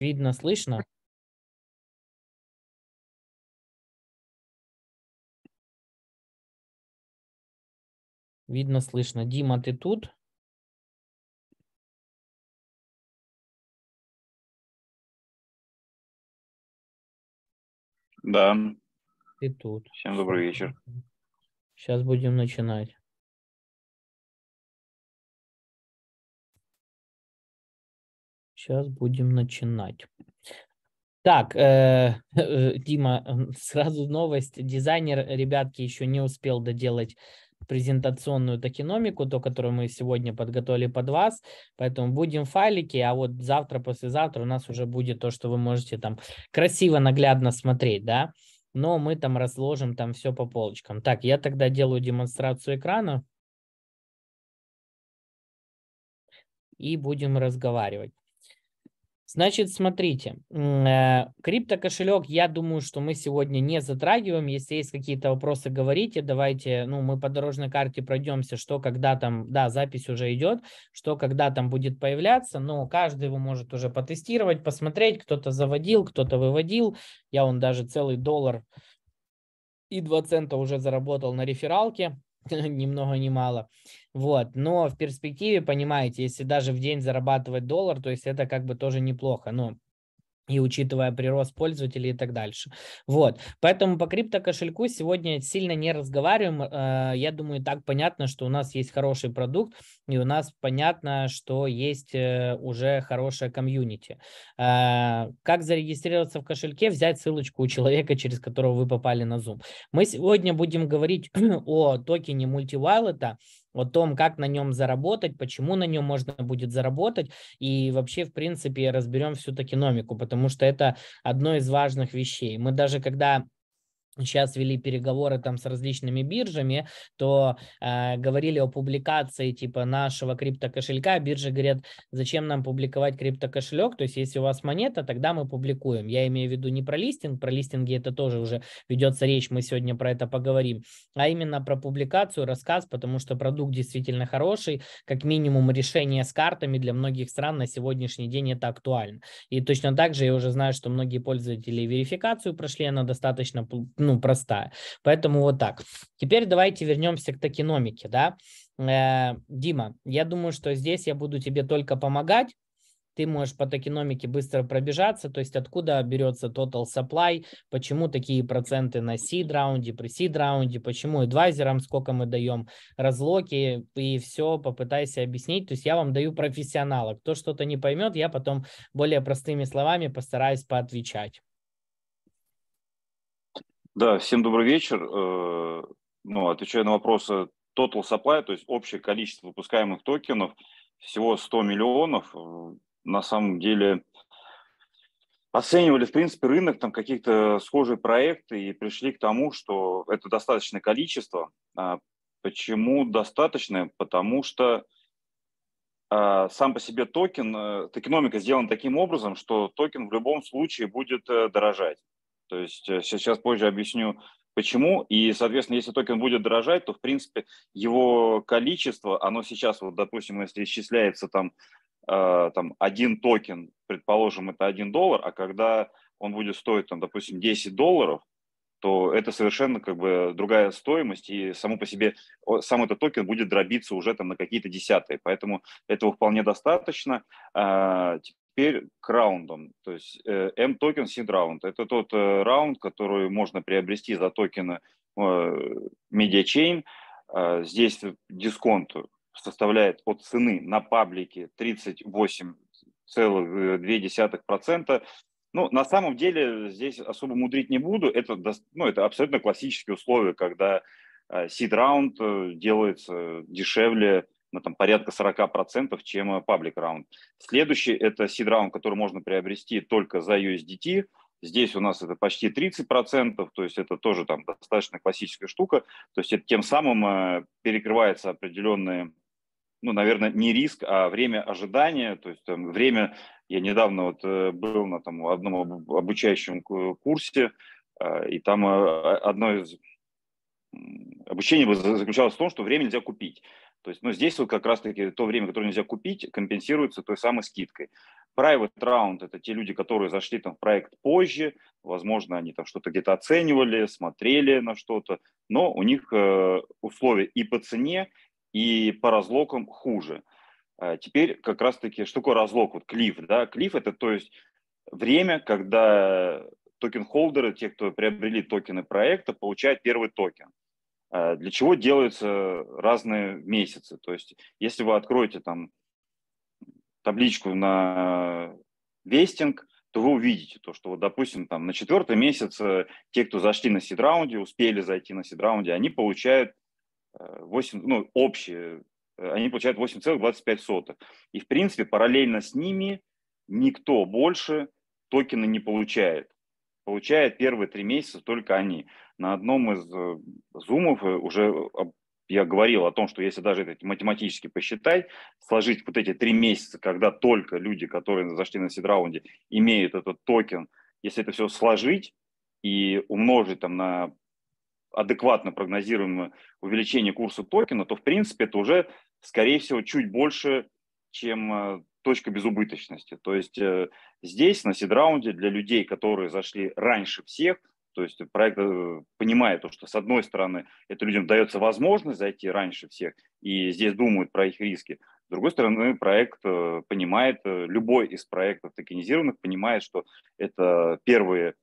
Видно, слышно? Видно, слышно. Дима, ты тут? Да. Ты тут. Всем добрый вечер. Сейчас будем начинать. Сейчас будем начинать. Так, э, э, Дима, сразу новость. Дизайнер, ребятки, еще не успел доделать презентационную токеномику, то, которую мы сегодня подготовили под вас. Поэтому будем файлики, а вот завтра, послезавтра у нас уже будет то, что вы можете там красиво, наглядно смотреть, да. Но мы там разложим там все по полочкам. Так, я тогда делаю демонстрацию экрана. И будем разговаривать. Значит, смотрите, э, криптокошелек, я думаю, что мы сегодня не затрагиваем. Если есть какие-то вопросы, говорите. Давайте, ну, мы по дорожной карте пройдемся, что когда там, да, запись уже идет, что когда там будет появляться. Но каждый его может уже потестировать, посмотреть. Кто-то заводил, кто-то выводил. Я он даже целый доллар и 2 цента уже заработал на рефералке. ни много ни мало. Вот. Но в перспективе, понимаете, если даже в день зарабатывать доллар, то есть это как бы тоже неплохо. но ну, и учитывая прирост пользователей и так дальше. Вот, поэтому по криптокошельку сегодня сильно не разговариваем. Э, я думаю, так понятно, что у нас есть хороший продукт, и у нас понятно, что есть э, уже хорошая комьюнити. Э, как зарегистрироваться в кошельке? Взять ссылочку у человека, через которого вы попали на Zoom. Мы сегодня будем говорить о токене мультивайлета, о том, как на нем заработать, почему на нем можно будет заработать, и вообще, в принципе, разберем всю номику, потому что это одно из важных вещей. Мы даже когда сейчас вели переговоры там с различными биржами, то э, говорили о публикации типа нашего криптокошелька. Биржи говорят, зачем нам публиковать криптокошелек? То есть, если у вас монета, тогда мы публикуем. Я имею в виду не про листинг, про листинги это тоже уже ведется речь, мы сегодня про это поговорим, а именно про публикацию, рассказ, потому что продукт действительно хороший, как минимум решение с картами для многих стран на сегодняшний день это актуально. И точно так же я уже знаю, что многие пользователи верификацию прошли, она достаточно ну, ну, простая. Поэтому вот так. Теперь давайте вернемся к токеномике, да. Э, Дима, я думаю, что здесь я буду тебе только помогать, ты можешь по токеномике быстро пробежаться, то есть откуда берется total supply, почему такие проценты на seed раунде, при seed раунде, почему адвайзерам сколько мы даем, разлоки и все, попытайся объяснить. То есть я вам даю профессионала. Кто что-то не поймет, я потом более простыми словами постараюсь поотвечать. Да, всем добрый вечер. Э, ну, отвечая на вопросы total supply, то есть общее количество выпускаемых токенов, всего 100 миллионов. Э, на самом деле оценивали, в принципе, рынок, там какие-то схожие проекты и пришли к тому, что это достаточное количество. А почему достаточное? Потому что а, сам по себе токен, э, экономика сделана таким образом, что токен в любом случае будет дорожать. То есть сейчас э, позже объясню, почему. И, соответственно, если токен будет дорожать, то, в принципе, его количество, оно сейчас, вот, допустим, если исчисляется там, э, там один токен, предположим, это один доллар, а когда он будет стоить, там, допустим, 10 долларов, то это совершенно как бы другая стоимость, и само по себе сам этот токен будет дробиться уже там на какие-то десятые. Поэтому этого вполне достаточно. Э, теперь к раундам. То есть э, M-токен Seed Round. Это тот э, раунд, который можно приобрести за токены э, MediaChain. Здесь дисконт составляет от цены на паблике 38,2%. Ну, на самом деле здесь особо мудрить не буду. Это, ну, это абсолютно классические условия, когда seed round делается дешевле на ну, там, порядка 40%, чем э, паблик раунд. Следующий – это сид раунд, который можно приобрести только за USDT. Здесь у нас это почти 30%, то есть это тоже там достаточно классическая штука. То есть это тем самым э, перекрывается определенные ну, наверное, не риск, а время ожидания, то есть там, время, я недавно вот э, был на там одном обучающем курсе, и там одно из обучение заключалось в том, что время нельзя купить. То есть, ну, здесь вот как раз-таки то время, которое нельзя купить, компенсируется той самой скидкой. Private round – это те люди, которые зашли там в проект позже, возможно, они там что-то где-то оценивали, смотрели на что-то, но у них э, условия и по цене, и по разлокам хуже. Э, теперь как раз-таки, что такое разлог? Вот клиф, да, клиф – это, то есть, время, когда токен-холдеры, те, кто приобрели токены проекта, получают первый токен. Э, для чего делаются разные месяцы? То есть, если вы откроете там табличку на вестинг, то вы увидите то, что, вот, допустим, там на четвертый месяц э, те, кто зашли на сид успели зайти на сид они получают 8, э, ну, общие, они получают 8,25. И, в принципе, параллельно с ними никто больше токены не получает. Получает первые три месяца только они на одном из э, зумов э, уже э, я говорил о том, что если даже это математически посчитать, сложить вот эти три месяца, когда только люди, которые зашли на сид имеют этот токен, если это все сложить и умножить там на адекватно прогнозируемое увеличение курса токена, то в принципе это уже, скорее всего, чуть больше, чем точка безубыточности. То есть здесь на сид для людей, которые зашли раньше всех, то есть проект э, понимает то, что с одной стороны это людям дается возможность зайти раньше всех, и здесь думают про их риски. С другой стороны, проект э, понимает, э, любой из проектов токенизированных понимает, что это первые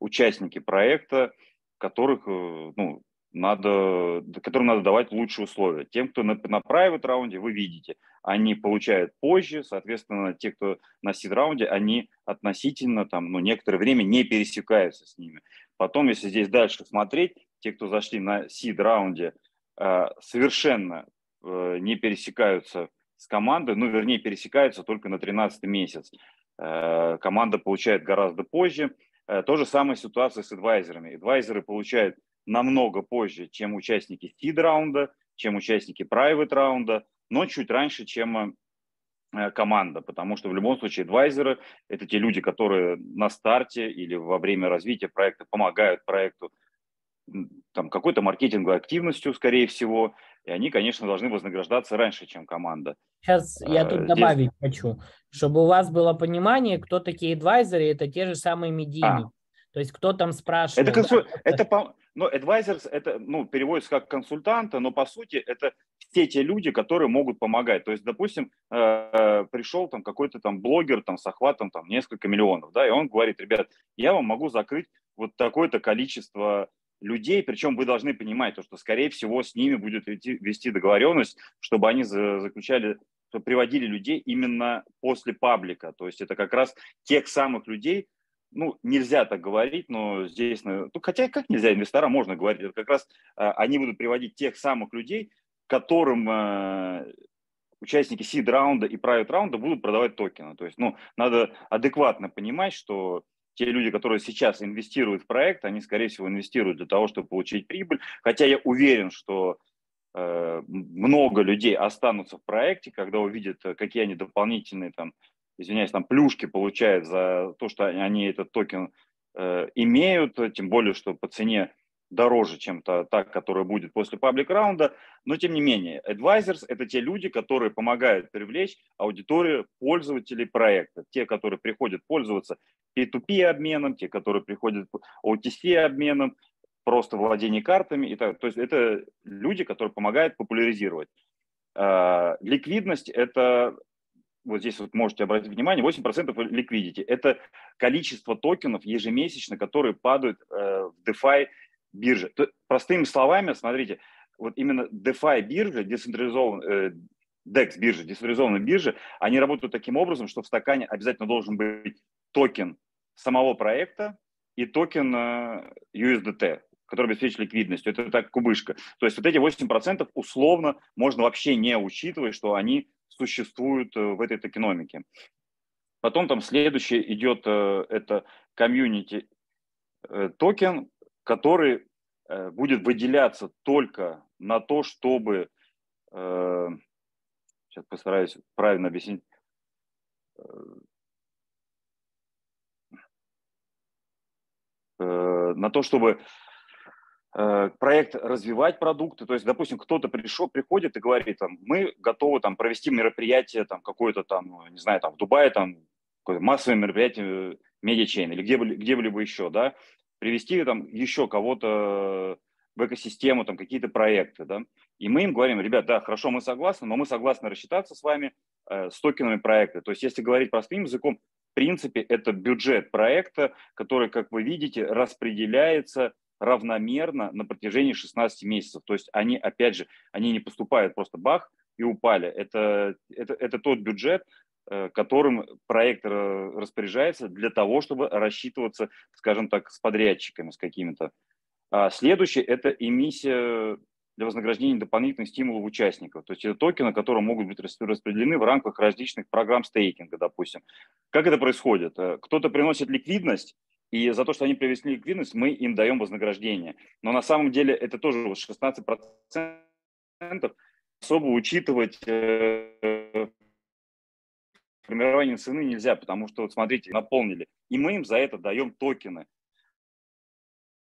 участники проекта, которых ну, надо, которым надо давать лучшие условия. Тем, кто на, на private раунде, вы видите, они получают позже, соответственно, те, кто на сид раунде, они относительно там, ну, некоторое время не пересекаются с ними. Потом, если здесь дальше смотреть, те, кто зашли на сид раунде, э, совершенно э, не пересекаются с командой, ну, вернее, пересекаются только на 13 месяц. Э, команда получает гораздо позже. То же самое ситуация с адвайзерами. Адвайзеры получают намного позже, чем участники seed раунда, чем участники private раунда, но чуть раньше, чем э, команда, потому что в любом случае адвайзеры – это те люди, которые на старте или во время развития проекта помогают проекту там, какой-то маркетинговой активностью, скорее всего, и они, конечно, должны вознаграждаться раньше, чем команда. Сейчас я а, тут добавить Здесь... хочу, чтобы у вас было понимание, кто такие адвайзеры, это те же самые медийные. А. То есть кто там спрашивает? Это, консуль... да, это... это, но advisors это, ну, переводится как консультанта, но по сути это все те люди, которые могут помогать. То есть, допустим, э, э, пришел там какой-то там блогер там с охватом там несколько миллионов, да, и он говорит, ребят, я вам могу закрыть вот такое-то количество людей, причем вы должны понимать, то, что, скорее всего, с ними будет вести, договоренность, чтобы они заключали приводили людей именно после паблика. То есть это как раз тех самых людей, ну, нельзя так говорить, но здесь, ну, хотя как нельзя, инвесторам можно говорить, это как раз а, они будут приводить тех самых людей, которым а, участники сид раунда и private раунда будут продавать токены. То есть, ну, надо адекватно понимать, что те люди, которые сейчас инвестируют в проект, они, скорее всего, инвестируют для того, чтобы получить прибыль. Хотя я уверен, что а, много людей останутся в проекте, когда увидят, какие они дополнительные там извиняюсь, там плюшки получают за то, что они этот токен э, имеют, тем более, что по цене дороже, чем та, та, которая будет после паблик раунда. Но тем не менее, advisors – это те люди, которые помогают привлечь аудиторию пользователей проекта. Те, которые приходят пользоваться P2P обменом, те, которые приходят OTC обменом, просто владение картами. И так. То есть это люди, которые помогают популяризировать. А, ликвидность – это вот здесь вот можете обратить внимание, 8% ликвидити. Это количество токенов ежемесячно, которые падают э, в DeFi бирже. То, простыми словами, смотрите, вот именно DeFi биржа, децентрализован, э, DEX биржа, децентрализованная биржа, они работают таким образом, что в стакане обязательно должен быть токен самого проекта и токен э, USDT, который обеспечит ликвидность. Это так кубышка. То есть вот эти 8% условно можно вообще не учитывать, что они существуют э, в этой токеномике. Потом там следующее идет э, это комьюнити э, токен, который будет выделяться только на то, чтобы сейчас постараюсь правильно объяснить. На то, чтобы Э, проект развивать продукты, то есть, допустим, кто-то пришел, приходит и говорит, там, мы готовы там провести мероприятие, там, какое-то там, ну, не знаю, там, в Дубае, там, массовое мероприятие медиачейн или где, где-либо еще, да, привести там еще кого-то в экосистему, там, какие-то проекты, да, и мы им говорим, ребят, да, хорошо, мы согласны, но мы согласны рассчитаться с вами э, с токенами проекта, то есть, если говорить простым языком, в принципе, это бюджет проекта, который, как вы видите, распределяется равномерно на протяжении 16 месяцев. То есть они, опять же, они не поступают просто бах и упали. Это, это, это тот бюджет, э, которым проект э, распоряжается для того, чтобы рассчитываться, скажем так, с подрядчиками, с какими-то. А следующее – это эмиссия для вознаграждения дополнительных стимулов участников. То есть это токены, которые могут быть распределены в рамках различных программ стейкинга, допустим. Как это происходит? Э, кто-то приносит ликвидность, и за то, что они привезли ликвидность, мы им даем вознаграждение. Но на самом деле это тоже 16% особо учитывать э, формирование цены нельзя, потому что, вот смотрите, наполнили. И мы им за это даем токены.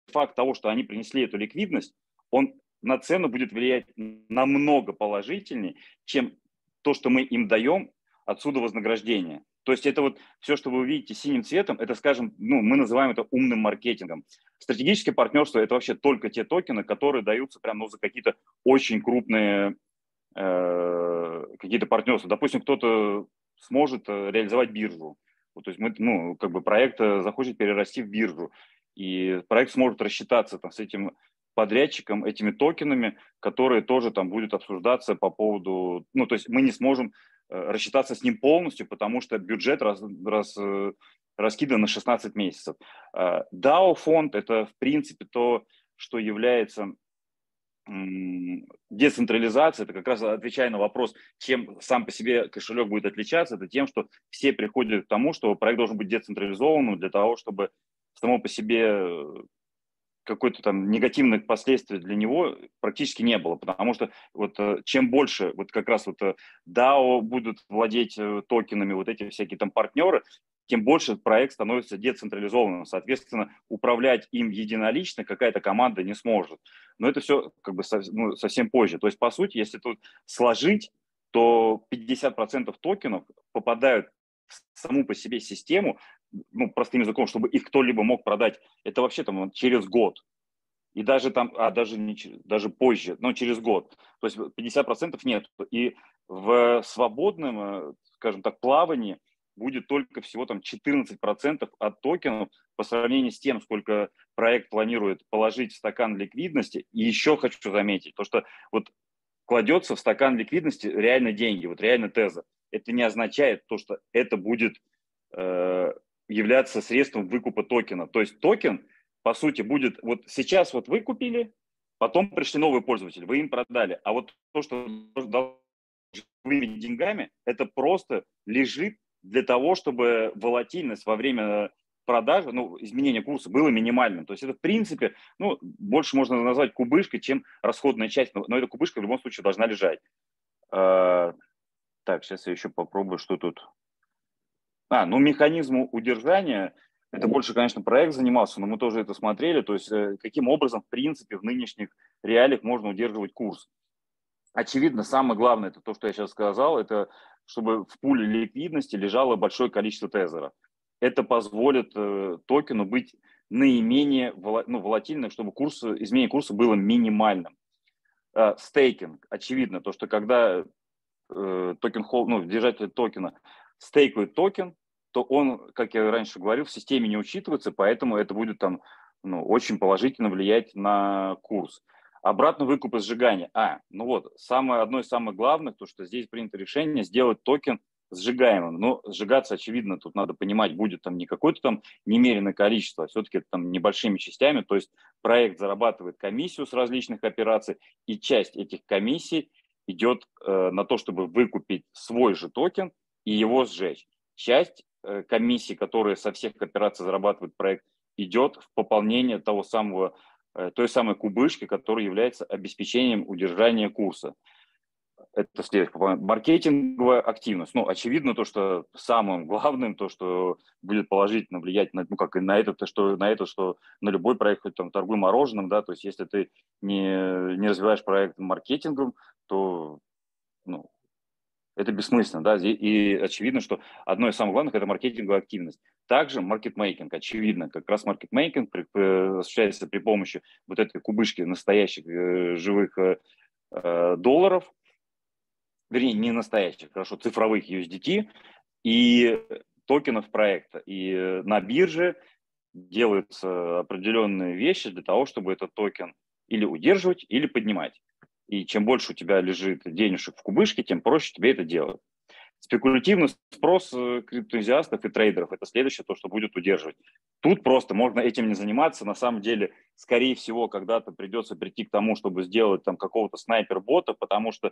Факт того, что они принесли эту ликвидность, он на цену будет влиять намного положительнее, чем то, что мы им даем, отсюда вознаграждение. То есть это вот все, что вы увидите синим цветом, это, скажем, ну, мы называем это умным маркетингом. Стратегические партнерства – это вообще только те токены, которые даются прям ну, за какие-то очень крупные э, какие-то партнерства. Допустим, кто-то сможет э, реализовать биржу. Вот, то есть мы, ну, как бы проект э, захочет перерасти в биржу, и проект сможет рассчитаться там, с этим подрядчиком этими токенами, которые тоже там будут обсуждаться по поводу, ну, то есть мы не сможем Э, рассчитаться с ним полностью, потому что бюджет раз, раз, э, раскидан на 16 месяцев. DAO-фонд э, – это, в принципе, то, что является децентрализация, это как раз отвечая на вопрос, чем сам по себе кошелек будет отличаться, это тем, что все приходят к тому, что проект должен быть децентрализованным для того, чтобы само по себе какой-то там негативных последствий для него практически не было, потому что вот э, чем больше вот как раз вот э, DAO будут владеть э, токенами, вот эти всякие там партнеры, тем больше проект становится децентрализованным. Соответственно, управлять им единолично какая-то команда не сможет. Но это все как бы ну, совсем позже. То есть, по сути, если тут сложить, то 50% токенов попадают в саму по себе систему, ну, простым языком, чтобы их кто-либо мог продать, это вообще там через год. И даже там, а даже, не, даже позже, но через год. То есть 50% нет. И в свободном, э, скажем так, плавании будет только всего там 14% от токенов по сравнению с тем, сколько проект планирует положить в стакан ликвидности. И еще хочу заметить, то что вот кладется в стакан ликвидности реально деньги, вот реально теза. Это не означает то, что это будет э, являться средством выкупа токена. То есть токен, по сути, будет вот сейчас вот вы купили, потом пришли новые пользователи, вы им продали. А вот то, что живыми деньгами, это просто лежит для того, чтобы волатильность во время продажи, ну, изменения курса было минимальным. То есть это, в принципе, ну, больше можно назвать кубышкой, чем расходная часть, но, но эта кубышка в любом случае должна лежать. А, так, сейчас я еще попробую, что тут а, ну механизм удержания, это больше, конечно, проект занимался, но мы тоже это смотрели, то есть э, каким образом, в принципе, в нынешних реалиях можно удерживать курс. Очевидно, самое главное, это то, что я сейчас сказал, это чтобы в пуле ликвидности лежало большое количество тезера. Это позволит э, токену быть наименее ну, волатильным, чтобы курс, изменение курса было минимальным. Э, стейкинг. Очевидно, то, что когда э, токен, ну, держатель токена стейкует токен, то он, как я раньше говорил, в системе не учитывается, поэтому это будет там ну, очень положительно влиять на курс. Обратно выкуп и сжигание. А, ну вот, самое, одно из самых главных, то, что здесь принято решение сделать токен сжигаемым. Но ну, сжигаться, очевидно, тут надо понимать, будет там не какое-то там немеренное количество, а все-таки это там небольшими частями. То есть проект зарабатывает комиссию с различных операций, и часть этих комиссий идет э, на то, чтобы выкупить свой же токен и его сжечь. Часть Э, комиссии, которые со всех коопераций зарабатывают проект, идет в пополнение того самого, э, той самой кубышки, которая является обеспечением удержания курса. Это следующее. Маркетинговая активность. Ну, очевидно, то, что самым главным, то, что будет положительно влиять на, ну, как и на это, то, что на это, что на любой проект, хоть там торгуй мороженым, да, то есть если ты не, не развиваешь проект маркетингом, то ну, это бессмысленно, да, и очевидно, что одно из самых главных – это маркетинговая активность. Также маркетмейкинг, очевидно, как раз маркетмейкинг осуществляется при помощи вот этой кубышки настоящих э, живых э, э, долларов, вернее, не настоящих, хорошо, цифровых USDT и токенов проекта. И на бирже делаются определенные вещи для того, чтобы этот токен или удерживать, или поднимать. И чем больше у тебя лежит денежек в кубышке, тем проще тебе это делать. Спекулятивный спрос э, криптоэнтузиастов и трейдеров – это следующее то, что будет удерживать. Тут просто можно этим не заниматься. На самом деле, скорее всего, когда-то придется прийти к тому, чтобы сделать там какого-то снайпер-бота, потому что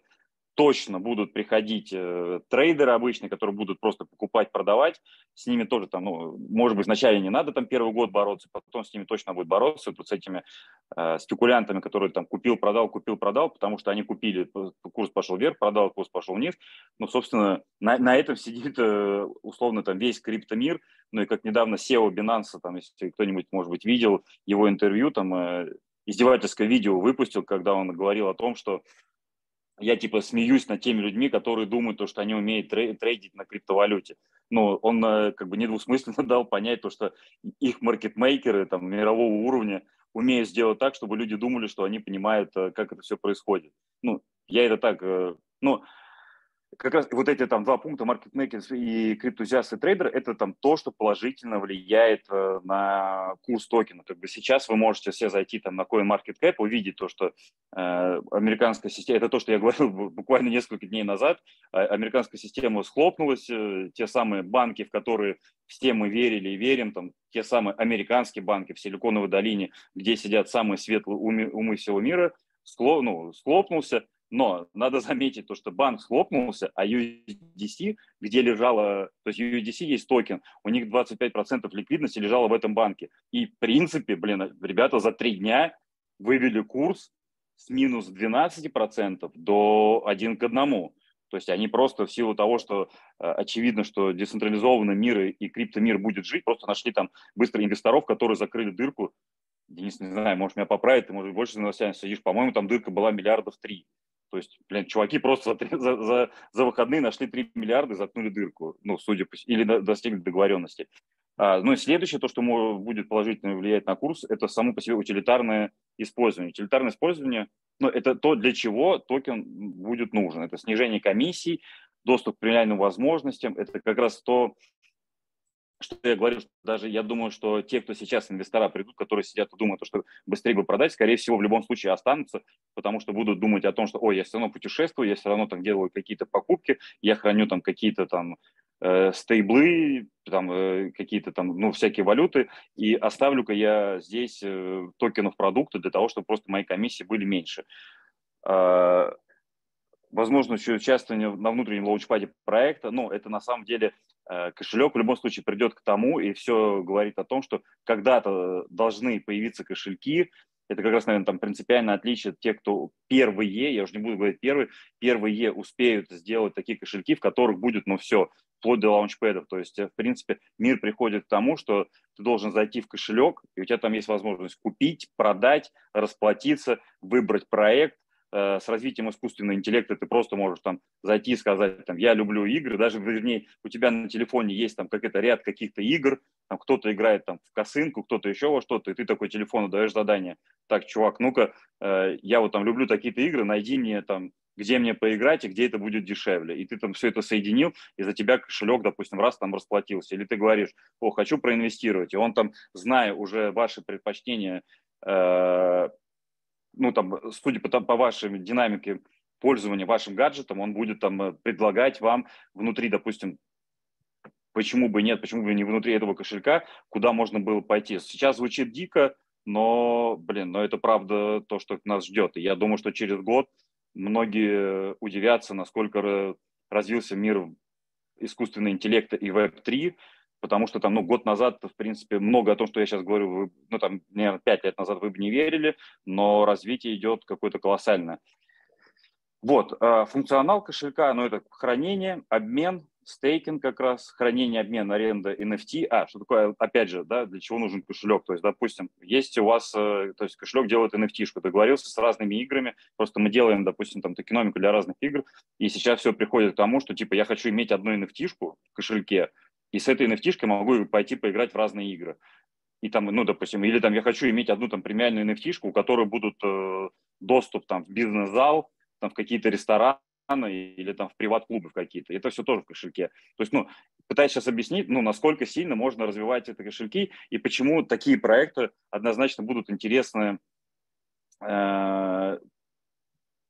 точно будут приходить э, трейдеры обычные, которые будут просто покупать, продавать. С ними тоже там, ну, может быть, вначале не надо там первый год бороться, потом с ними точно будет бороться, вот с этими э, спекулянтами, которые там купил, продал, купил, продал, потому что они купили, курс пошел вверх, продал, курс пошел вниз. Ну, собственно, на, на этом сидит э, условно там весь криптомир. Ну и как недавно SEO Binance, там, если кто-нибудь, может быть, видел его интервью, там э, издевательское видео выпустил, когда он говорил о том, что я типа смеюсь над теми людьми, которые думают, то, что они умеют трейдить на криптовалюте. Но ну, он э, как бы недвусмысленно дал понять то, что их маркетмейкеры там мирового уровня умеют сделать так, чтобы люди думали, что они понимают, э, как это все происходит. Ну, я это так, э, ну, как раз вот эти там два пункта, маркетмейкерс и криптузиасты трейдер, это там то, что положительно влияет э, на курс токена. Как бы сейчас вы можете все зайти там на CoinMarketCap, увидеть то, что э, американская система, это то, что я говорил буквально несколько дней назад, а, американская система схлопнулась, э, те самые банки, в которые все мы верили и верим, там те самые американские банки в Силиконовой долине, где сидят самые светлые умы, умы всего мира, скло, ну, схлопнулся, но надо заметить то, что банк схлопнулся, а USDC, где лежала, то есть USDC есть токен, у них 25% ликвидности лежало в этом банке. И в принципе, блин, ребята за три дня вывели курс с минус 12% до 1 к 1. То есть они просто в силу того, что э, очевидно, что децентрализованный мир и, и криптомир будет жить, просто нашли там быстро инвесторов, которые закрыли дырку. Денис, не знаю, может меня поправит, ты, может, больше за новостями следишь. По-моему, там дырка была миллиардов три. То есть, блин, чуваки просто за, за, за, за выходные нашли 3 миллиарда и заткнули дырку, ну, судя по... или до, достигли договоренности. А, ну и следующее, то, что может, будет положительно влиять на курс, это само по себе утилитарное использование. Утилитарное использование, ну, это то, для чего токен будет нужен. Это снижение комиссий, доступ к реальным возможностям. Это как раз то, что я говорю, что даже я думаю, что те, кто сейчас инвестора придут, которые сидят и думают, что быстрее бы продать, скорее всего, в любом случае останутся, потому что будут думать о том, что, ой, я все равно путешествую, я все равно там делаю какие-то покупки, я храню там какие-то там э, стейблы, там э, какие-то там, ну, всякие валюты, и оставлю-ка я здесь э, токенов продукты для того, чтобы просто мои комиссии были меньше. Э, возможно, участвование на внутреннем лаунчпаде проекта, но это на самом деле Э, кошелек в любом случае придет к тому, и все говорит о том, что когда-то должны появиться кошельки. Это как раз, наверное, там принципиальное отличие тех, кто первые, я уже не буду говорить первые, первые успеют сделать такие кошельки, в которых будет, ну, все, вплоть до лаунчпэдов. То есть, э, в принципе, мир приходит к тому, что ты должен зайти в кошелек, и у тебя там есть возможность купить, продать, расплатиться, выбрать проект, Э, с развитием искусственного интеллекта ты просто можешь там зайти и сказать, там, я люблю игры, даже, вернее, у тебя на телефоне есть там какой-то ряд каких-то игр, там кто-то играет там в косынку, кто-то еще во что-то, и ты такой телефону даешь задание. Так, чувак, ну-ка, э, я вот там люблю такие-то игры, найди мне там, где мне поиграть и где это будет дешевле. И ты там все это соединил, и за тебя кошелек, допустим, раз там расплатился. Или ты говоришь, о, хочу проинвестировать, и он там, зная уже ваши предпочтения, э, ну, там, судя по, по вашей динамике пользования вашим гаджетом, он будет там э, предлагать вам внутри, допустим, почему бы нет, почему бы не внутри этого кошелька, куда можно было пойти. Сейчас звучит дико, но, блин, но это правда то, что нас ждет. И я думаю, что через год многие удивятся, насколько развился мир искусственного интеллекта и Web3, потому что там, ну, год назад, в принципе, много о том, что я сейчас говорю, вы, ну, там, наверное, пять лет назад вы бы не верили, но развитие идет какое-то колоссальное. Вот, э, функционал кошелька, ну, это хранение, обмен, стейкинг как раз, хранение, обмен, аренда, NFT. А, что такое, опять же, да, для чего нужен кошелек? То есть, допустим, есть у вас, э, то есть кошелек делает NFT-шку, договорился с разными играми, просто мы делаем, допустим, там токеномику для разных игр, и сейчас все приходит к тому, что, типа, я хочу иметь одну NFT-шку в кошельке, и с этой NFT могу пойти поиграть в разные игры. И там, ну, допустим, или там я хочу иметь одну там премиальную NFT, у которой будут э, доступ там в бизнес-зал, там в какие-то рестораны или там в приват-клубы в какие-то. Это все тоже в кошельке. То есть, ну, пытаюсь сейчас объяснить, ну, насколько сильно можно развивать эти кошельки и почему такие проекты однозначно будут интересны э,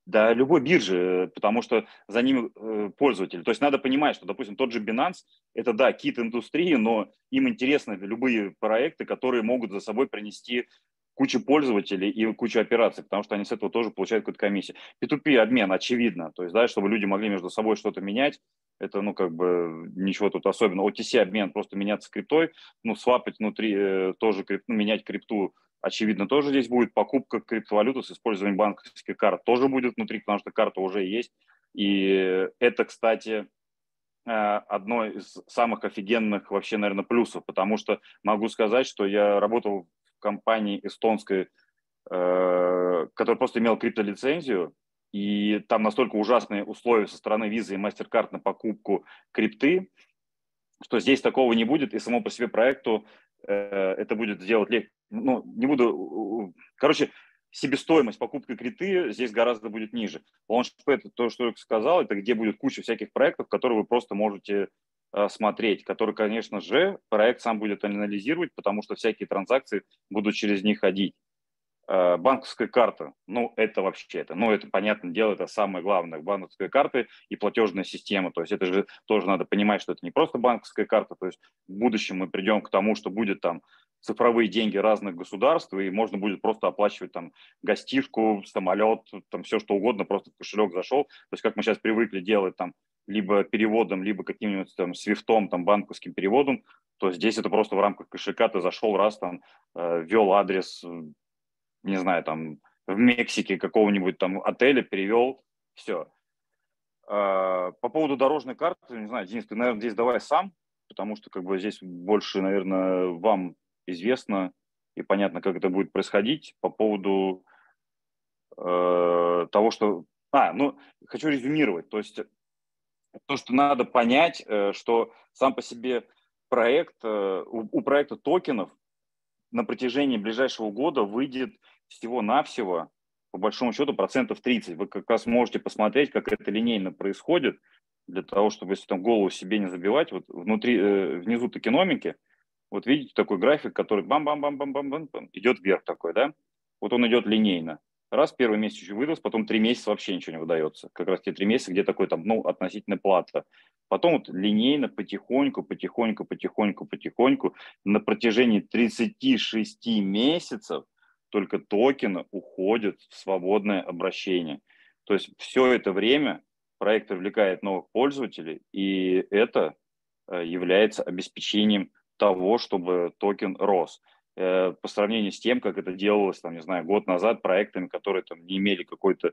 да, любой биржи, потому что за ними э, пользователь. То есть надо понимать, что, допустим, тот же Binance, это, да, кит индустрии, но им интересны любые проекты, которые могут за собой принести кучу пользователей и кучу операций, потому что они с этого тоже получают какую-то комиссию. P2P обмен, очевидно, то есть, да, чтобы люди могли между собой что-то менять, это, ну, как бы ничего тут особенного. OTC обмен, просто меняться криптой, ну, свапать внутри э, тоже, крип, ну, менять крипту очевидно, тоже здесь будет. Покупка криптовалюты с использованием банковских карт тоже будет внутри, потому что карта уже есть. И это, кстати, э, одно из самых офигенных вообще, наверное, плюсов, потому что могу сказать, что я работал в компании эстонской, э, которая просто имела криптолицензию, и там настолько ужасные условия со стороны визы и MasterCard на покупку крипты, что здесь такого не будет, и само по себе проекту э, это будет сделать легче ну, не буду, короче, себестоимость покупки криты здесь гораздо будет ниже. Лаунчпэд, это то, что я сказал, это где будет куча всяких проектов, которые вы просто можете э, смотреть, который, конечно же, проект сам будет анализировать, потому что всякие транзакции будут через них ходить. Э, банковская карта, ну это вообще это, ну это понятное дело, это самое главное, банковская карта и платежная система, то есть это же тоже надо понимать, что это не просто банковская карта, то есть в будущем мы придем к тому, что будет там цифровые деньги разных государств, и можно будет просто оплачивать там гостишку, самолет, там все что угодно, просто в кошелек зашел. То есть как мы сейчас привыкли делать там либо переводом, либо каким-нибудь там свифтом, там банковским переводом, то здесь это просто в рамках кошелька ты зашел раз, там, э, ввел адрес, э, не знаю, там, в Мексике какого-нибудь там отеля, перевел, все. Э, а, по поводу дорожной карты, не знаю, Денис, ты, наверное, здесь давай сам, потому что как бы здесь больше, наверное, вам известно и понятно, как это будет происходить по поводу э, того, что... А, ну, хочу резюмировать. То есть то, что надо понять, э, что сам по себе проект, э, у, у проекта токенов на протяжении ближайшего года выйдет всего-навсего, по большому счету, процентов 30. Вы как раз можете посмотреть, как это линейно происходит, для того, чтобы, если там голову себе не забивать, вот внутри, э, внизу токеномики – вот видите такой график, который бам-бам-бам-бам-бам-бам идет вверх такой, да? Вот он идет линейно. Раз первый месяц еще выдался, потом три месяца вообще ничего не выдается. Как раз те три месяца, где такой там, ну, относительно плата. Потом вот линейно, потихоньку, потихоньку, потихоньку, потихоньку на протяжении 36 месяцев только токены уходят в свободное обращение. То есть все это время проект привлекает новых пользователей, и это э, является обеспечением того, чтобы токен рос э, по сравнению с тем, как это делалось, там, не знаю, год назад проектами, которые там не имели какой-то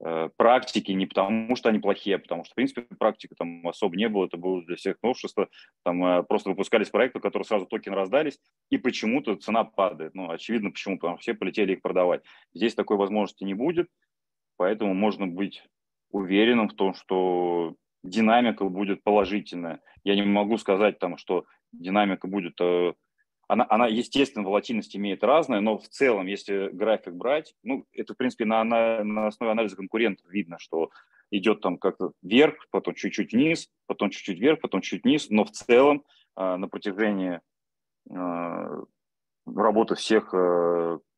э, практики, не потому что они плохие, а потому что, в принципе, практика там особо не было, это было для всех новшество, там э, просто выпускались проекты, которые сразу токен раздались, и почему-то цена падает, ну, очевидно, почему, потому что все полетели их продавать. Здесь такой возможности не будет, поэтому можно быть уверенным в том, что динамика будет положительная. Я не могу сказать там, что динамика будет, э, она, она, естественно, волатильность имеет разное, но в целом, если график брать, ну, это, в принципе, на, на, на основе анализа конкурентов видно, что идет там как-то вверх, потом чуть-чуть вниз, потом чуть-чуть вверх, потом чуть-чуть вниз, но в целом э, на протяжении э, работы всех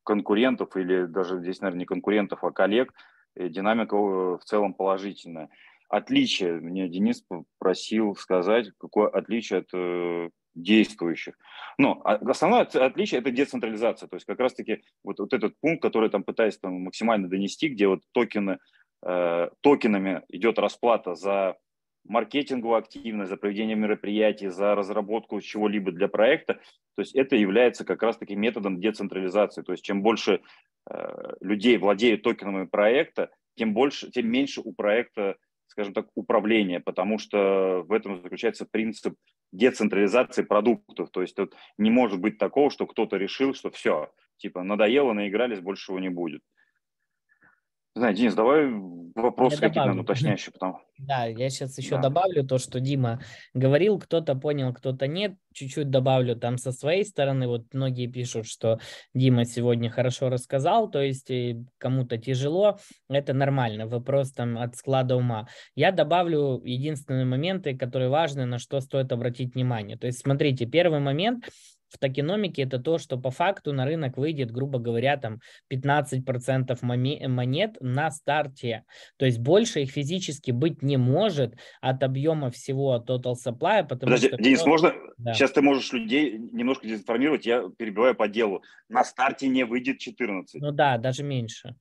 конкурентов, или даже здесь, наверное, не конкурентов, а коллег, динамика в целом положительная. Отличие, мне Денис попросил сказать, какое отличие от действующих. Но основное отличие – это децентрализация. То есть как раз-таки вот, вот этот пункт, который там пытаюсь там максимально донести, где вот токены, э, токенами идет расплата за маркетинговую активность, за проведение мероприятий, за разработку чего-либо для проекта. То есть это является как раз-таки методом децентрализации. То есть чем больше э, людей владеют токенами проекта, тем, больше, тем меньше у проекта скажем так, управления, потому что в этом заключается принцип децентрализации продуктов. То есть тут не может быть такого, что кто-то решил, что все, типа, надоело, наигрались, больше его не будет знаю, Денис, давай вопросы какие-то, уточняющие потом. Да, я сейчас еще да. добавлю то, что Дима говорил, кто-то понял, кто-то нет. Чуть-чуть добавлю там со своей стороны. Вот многие пишут, что Дима сегодня хорошо рассказал, то есть э, кому-то тяжело, это нормально, вопрос там от склада ума. Я добавлю единственные моменты, которые важны, на что стоит обратить внимание. То есть смотрите, первый момент – в токеномике это то, что по факту на рынок выйдет, грубо говоря, там 15% монет на старте. То есть больше их физически быть не может от объема всего total supply. Потому Подожди, что... Денис, можно? Да. Сейчас ты можешь людей немножко дезинформировать, я перебиваю по делу. На старте не выйдет 14. Ну да, даже меньше.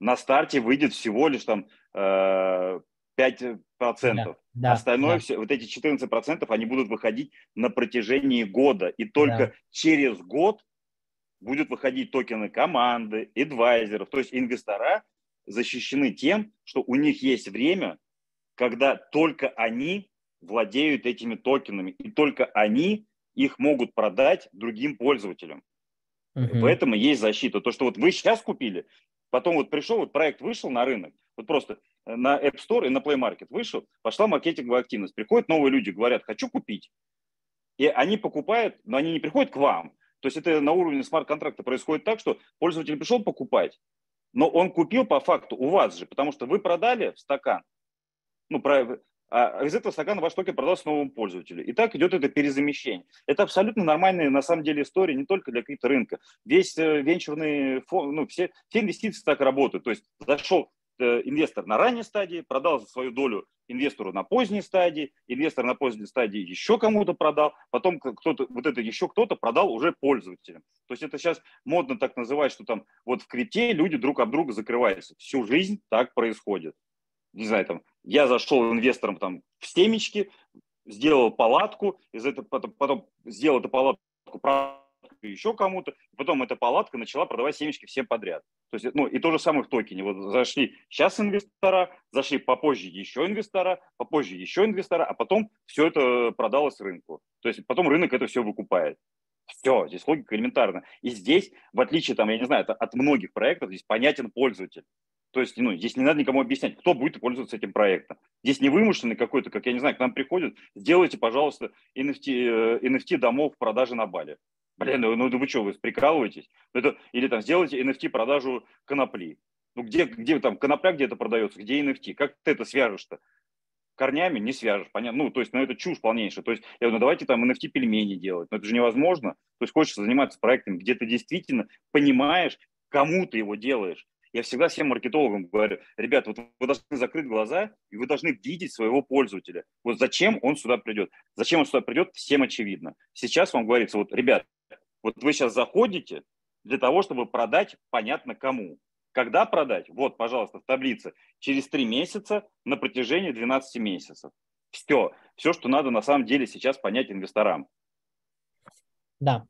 На старте выйдет всего лишь там э, 5%. Да. Да, Остальное да. все, вот эти 14%, они будут выходить на протяжении года. И только да. через год будут выходить токены команды, адвайзеров. То есть инвестора защищены тем, что у них есть время, когда только они владеют этими токенами, и только они их могут продать другим пользователям. Угу. Поэтому есть защита. То, что вот вы сейчас купили, потом вот пришел, вот проект вышел на рынок, вот просто на App Store и на Play Market. Вышел, пошла маркетинговая активность. Приходят новые люди, говорят, хочу купить. И они покупают, но они не приходят к вам. То есть это на уровне смарт-контракта происходит так, что пользователь пришел покупать, но он купил по факту у вас же, потому что вы продали в стакан. Ну, про, а из этого стакана ваш токен продался новому пользователю. И так идет это перезамещение. Это абсолютно нормальная, на самом деле, история не только для крипторынка. Весь э, венчурный фонд, ну, все, все инвестиции так работают. То есть зашел Э, инвестор на ранней стадии, продал свою долю инвестору на поздней стадии, инвестор на поздней стадии еще кому-то продал, потом кто-то, вот это еще кто-то продал уже пользователям. То есть это сейчас модно так называть, что там вот в крипте люди друг об друга закрываются. Всю жизнь так происходит. Не знаю, там, я зашел инвестором там в семечки, сделал палатку, из этого потом, потом сделал эту палатку, еще кому-то. Потом эта палатка начала продавать семечки всем подряд. То есть, ну, и то же самое в токене. Вот зашли сейчас инвестора, зашли попозже еще инвестора, попозже еще инвестора, а потом все это продалось рынку. То есть потом рынок это все выкупает. Все, здесь логика элементарна. И здесь, в отличие, там, я не знаю, это от многих проектов, здесь понятен пользователь. То есть, ну, здесь не надо никому объяснять, кто будет пользоваться этим проектом. Здесь не вымышленный какой-то, как я не знаю, к нам приходит сделайте, пожалуйста, NFT, NFT э, домов в продаже на Бали. Блин, ну, ну вы что, вы прикалываетесь? Ну, это, или там сделайте NFT-продажу конопли. Ну где, где там конопля где-то продается, где NFT? Как ты это свяжешь-то? корнями не свяжешь, понятно? Ну, то есть, ну, это чушь полнейшая. То есть, я говорю, ну, давайте там NFT пельмени делать. Но ну, это же невозможно. То есть, хочется заниматься проектами, где ты действительно понимаешь, кому ты его делаешь. Я всегда всем маркетологам говорю, ребят, вот вы должны закрыть глаза, и вы должны видеть своего пользователя. Вот зачем он сюда придет? Зачем он сюда придет, всем очевидно. Сейчас вам говорится, вот, ребят, вот вы сейчас заходите для того, чтобы продать понятно кому. Когда продать? Вот, пожалуйста, в таблице. Через 3 месяца на протяжении 12 месяцев. Все. Все, что надо на самом деле сейчас понять инвесторам. Да.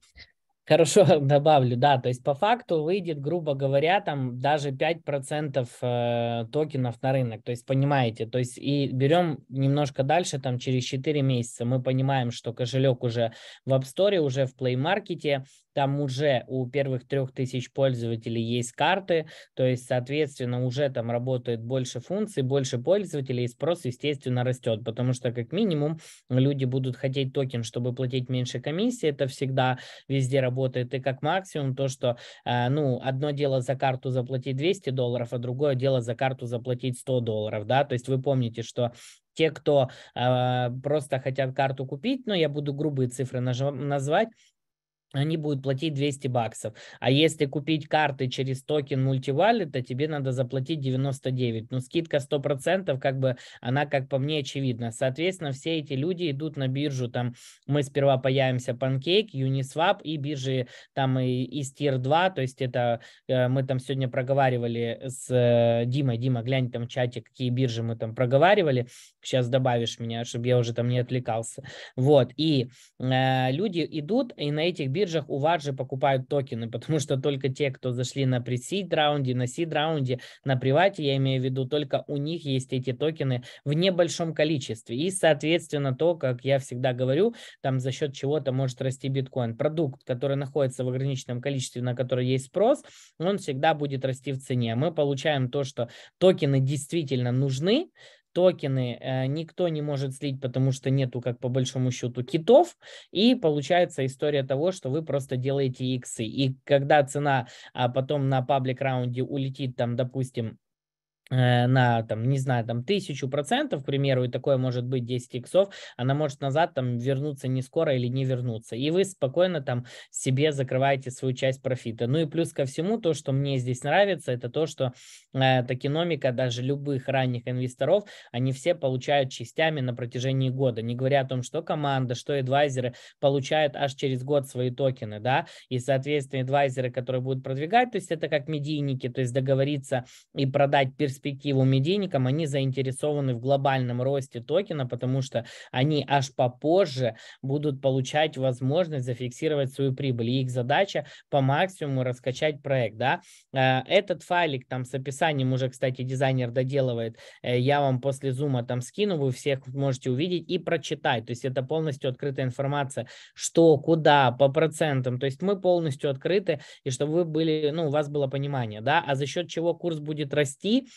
Хорошо, добавлю, да, то есть по факту выйдет, грубо говоря, там даже 5% э, токенов на рынок, то есть понимаете, то есть и берем немножко дальше, там через 4 месяца мы понимаем, что кошелек уже в App Store, уже в Play Market, там уже у первых трех тысяч пользователей есть карты, то есть, соответственно, уже там работает больше функций, больше пользователей, и спрос, естественно, растет, потому что, как минимум, люди будут хотеть токен, чтобы платить меньше комиссии, это всегда везде работает, и как максимум то, что, э, ну, одно дело за карту заплатить 200 долларов, а другое дело за карту заплатить 100 долларов, да, то есть вы помните, что те, кто э, просто хотят карту купить, но ну, я буду грубые цифры назвать, они будут платить 200 баксов. А если купить карты через токен мультивалют, то тебе надо заплатить 99. Но ну, скидка 100%, как бы она, как по мне, очевидна. Соответственно, все эти люди идут на биржу, там мы сперва появимся Pancake, Uniswap и биржи там и, из Tier 2, то есть это э, мы там сегодня проговаривали с э, Димой. Дима, глянь там в чате, какие биржи мы там проговаривали. Сейчас добавишь меня, чтобы я уже там не отвлекался. Вот, и э, люди идут и на этих биржах биржах у вас же покупают токены, потому что только те, кто зашли на пресид раунде, на сид раунде, на привате, я имею в виду, только у них есть эти токены в небольшом количестве. И, соответственно, то, как я всегда говорю, там за счет чего-то может расти биткоин. Продукт, который находится в ограниченном количестве, на который есть спрос, он всегда будет расти в цене. Мы получаем то, что токены действительно нужны, токены э, никто не может слить, потому что нету, как по большому счету, китов, и получается история того, что вы просто делаете иксы, и когда цена а потом на паблик раунде улетит там, допустим, Э, на, там, не знаю, там, тысячу процентов, к примеру, и такое может быть 10 иксов, она может назад там вернуться не скоро или не вернуться. И вы спокойно там себе закрываете свою часть профита. Ну и плюс ко всему, то, что мне здесь нравится, это то, что э, токеномика даже любых ранних инвесторов, они все получают частями на протяжении года. Не говоря о том, что команда, что адвайзеры получают аж через год свои токены, да, и, соответственно, адвайзеры, которые будут продвигать, то есть это как медийники, то есть договориться и продать перспективу перспективу медийникам, они заинтересованы в глобальном росте токена, потому что они аж попозже будут получать возможность зафиксировать свою прибыль. И их задача по максимуму раскачать проект. Да? Э, этот файлик там с описанием уже, кстати, дизайнер доделывает. Э, я вам после зума там скину, вы всех можете увидеть и прочитать. То есть это полностью открытая информация, что, куда, по процентам. То есть мы полностью открыты, и чтобы вы были, ну, у вас было понимание, да, а за счет чего курс будет расти,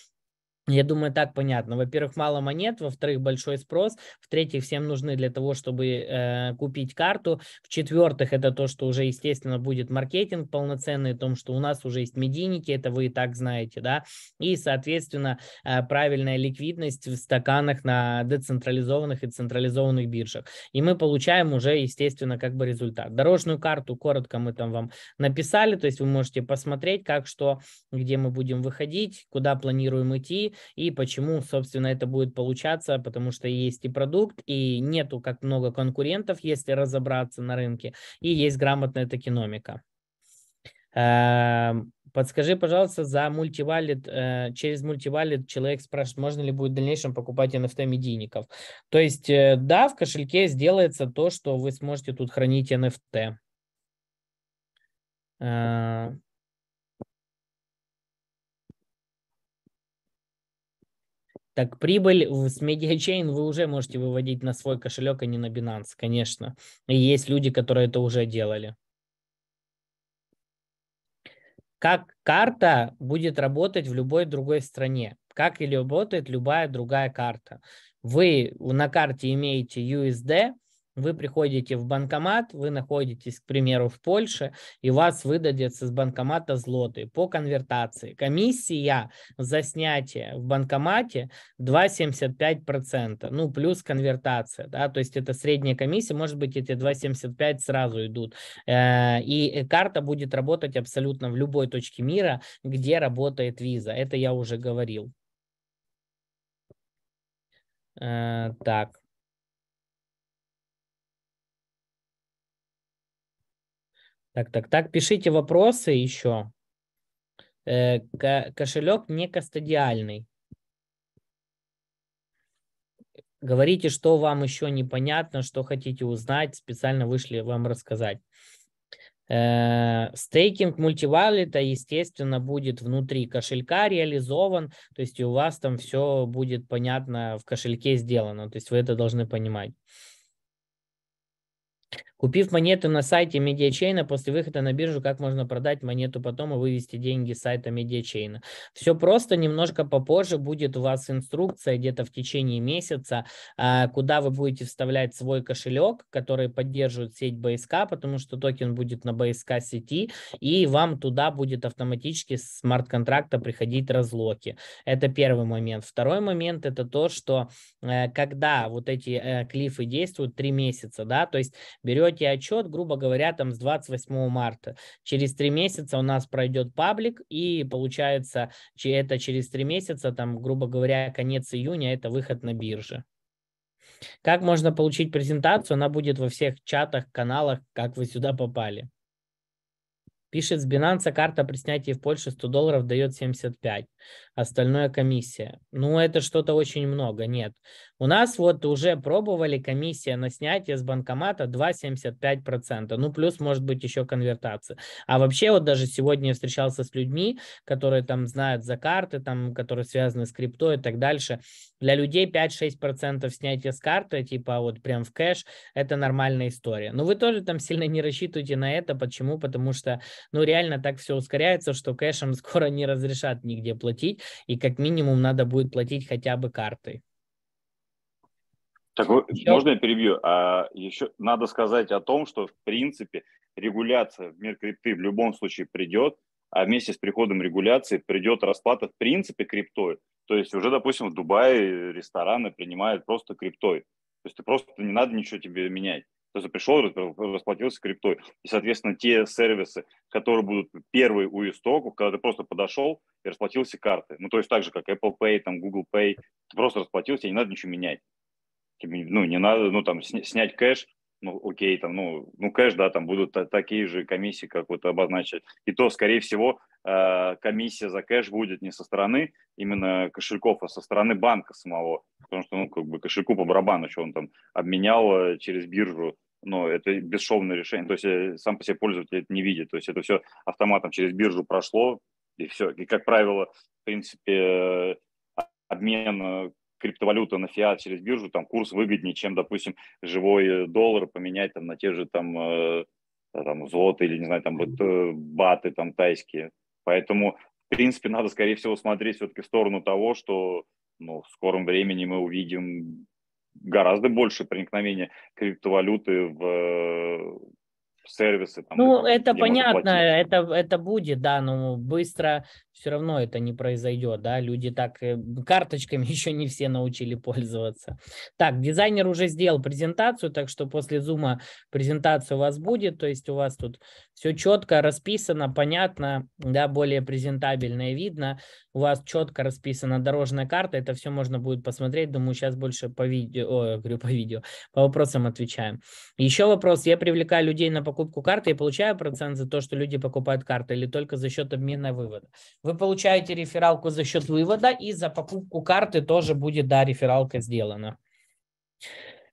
я думаю, так понятно. Во-первых, мало монет, во-вторых, большой спрос, в-третьих, всем нужны для того, чтобы э, купить карту. В-четвертых, это то, что уже, естественно, будет маркетинг полноценный, о том, что у нас уже есть медийники, это вы и так знаете, да, и, соответственно, э, правильная ликвидность в стаканах на децентрализованных и централизованных биржах. И мы получаем уже, естественно, как бы результат. Дорожную карту коротко мы там вам написали, то есть вы можете посмотреть, как что, где мы будем выходить, куда планируем идти, и почему, собственно, это будет получаться, потому что есть и продукт, и нету как много конкурентов, если разобраться на рынке, и есть грамотная токеномика. Эм, подскажи, пожалуйста, за мультивалид, э, через мультивалид человек спрашивает, можно ли будет в дальнейшем покупать NFT медийников. То есть, э, да, в кошельке сделается то, что вы сможете тут хранить NFT. так прибыль с медиачейн вы уже можете выводить на свой кошелек, а не на Binance, конечно. И есть люди, которые это уже делали. Как карта будет работать в любой другой стране? Как и работает любая другая карта? Вы на карте имеете USD, вы приходите в банкомат, вы находитесь, к примеру, в Польше, и вас выдадется с банкомата злоты по конвертации. Комиссия за снятие в банкомате 2,75%, ну, плюс конвертация, да, то есть это средняя комиссия, может быть, эти 2,75 сразу идут. Э, и э, карта будет работать абсолютно в любой точке мира, где работает виза. Это я уже говорил. Э, так, Так, так, так, пишите вопросы еще. Э, кошелек не кастодиальный. Говорите, что вам еще непонятно, что хотите узнать, специально вышли вам рассказать. Э, стейкинг мультивалита, естественно, будет внутри кошелька реализован, то есть у вас там все будет понятно в кошельке сделано, то есть вы это должны понимать. Купив монету на сайте медиачейна, после выхода на биржу, как можно продать монету потом и вывести деньги с сайта медиачейна. Все просто, немножко попозже будет у вас инструкция где-то в течение месяца, а, куда вы будете вставлять свой кошелек, который поддерживает сеть БСК, потому что токен будет на БСК сети, и вам туда будет автоматически с смарт-контракта приходить разлоки. Это первый момент. Второй момент – это то, что э, когда вот эти э, клифы действуют три месяца, да, то есть берете сроки отчет, грубо говоря, там с 28 марта. Через три месяца у нас пройдет паблик, и получается, это через три месяца, там, грубо говоря, конец июня, это выход на бирже. Как можно получить презентацию? Она будет во всех чатах, каналах, как вы сюда попали. Пишет с Binance, карта при снятии в Польше 100 долларов дает 75, остальное комиссия. Ну, это что-то очень много, нет. У нас вот уже пробовали комиссия на снятие с банкомата 2,75%, ну плюс может быть еще конвертация. А вообще вот даже сегодня я встречался с людьми, которые там знают за карты, там, которые связаны с крипто и так дальше. Для людей 5-6% снятия с карты, типа а вот прям в кэш, это нормальная история. Но ну, вы тоже там сильно не рассчитывайте на это. Почему? Потому что, ну реально так все ускоряется, что кэшем скоро не разрешат нигде платить, и как минимум надо будет платить хотя бы картой. Так я... Ну, можно я перебью? А еще надо сказать о том, что в принципе регуляция в мир крипты в любом случае придет, а вместе с приходом регуляции придет расплата в принципе криптой. То есть уже, допустим, в Дубае рестораны принимают просто криптой. То есть ты просто не надо ничего тебе менять. То есть пришел, расплатился криптой. И, соответственно, те сервисы, которые будут первые у истоков, когда ты просто подошел и расплатился карты. Ну, то есть так же, как Apple Pay, там, Google Pay, ты просто расплатился, и не надо ничего менять ну, не надо, ну, там, снять кэш, ну, окей, там, ну, ну, кэш, да, там будут такие же комиссии, как вот обозначили. И то, скорее всего, э, комиссия за кэш будет не со стороны именно кошельков, а со стороны банка самого. Потому что, ну, как бы кошельку по барабану, что он там обменял э, через биржу, но это бесшовное решение. То есть э, сам по себе пользователь это не видит. То есть это все автоматом через биржу прошло, и все. И, как правило, в принципе, обмен криптовалюта на фиат через биржу, там курс выгоднее, чем, допустим, живой э, доллар поменять там на те же там, э, там золото или, не знаю, там э, баты там тайские. Поэтому, в принципе, надо, скорее всего, смотреть все-таки в сторону того, что ну, в скором времени мы увидим гораздо больше проникновения криптовалюты в, э, сервисы. Там, ну, там, это понятно, это, это будет, да, но быстро все равно это не произойдет, да, люди так э, карточками еще не все научили пользоваться. Так, дизайнер уже сделал презентацию, так что после зума презентация у вас будет, то есть у вас тут все четко расписано, понятно, да, более презентабельно и видно, у вас четко расписана дорожная карта, это все можно будет посмотреть, думаю, сейчас больше по видео, о, говорю по видео, по вопросам отвечаем. Еще вопрос, я привлекаю людей на покупку покупку карты, я получаю процент за то, что люди покупают карты, или только за счет обмена вывода. Вы получаете рефералку за счет вывода, и за покупку карты тоже будет, да, рефералка сделана.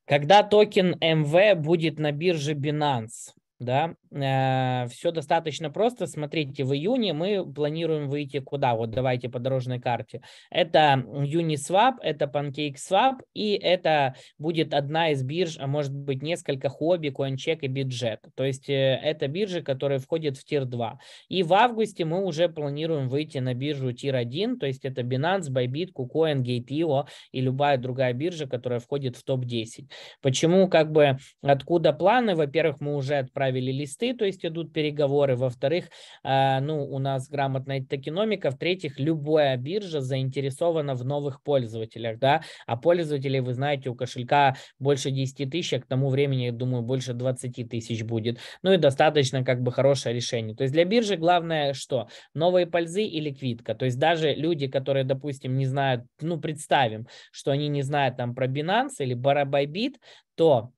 Когда токен МВ будет на бирже Binance, да, Э, все достаточно просто. Смотрите, в июне мы планируем выйти куда? Вот давайте по дорожной карте. Это Uniswap, это PancakeSwap, и это будет одна из бирж, а может быть несколько хобби, CoinCheck и бюджет. То есть э, это биржи, которые входят в Тир-2. И в августе мы уже планируем выйти на биржу Тир-1, то есть это Binance, Bybit, KuCoin, GateIO и любая другая биржа, которая входит в топ-10. Почему, как бы, откуда планы? Во-первых, мы уже отправили лист мечты, то есть идут переговоры. Во-вторых, а, ну, у нас грамотная токеномика. В-третьих, любая биржа заинтересована в новых пользователях, да, а пользователей, вы знаете, у кошелька больше 10 тысяч, а к тому времени, я думаю, больше 20 тысяч будет. Ну и достаточно как бы хорошее решение. То есть для биржи главное что? Новые пользы и ликвидка. То есть даже люди, которые, допустим, не знают, ну, представим, что они не знают там про Binance или Barabybit, то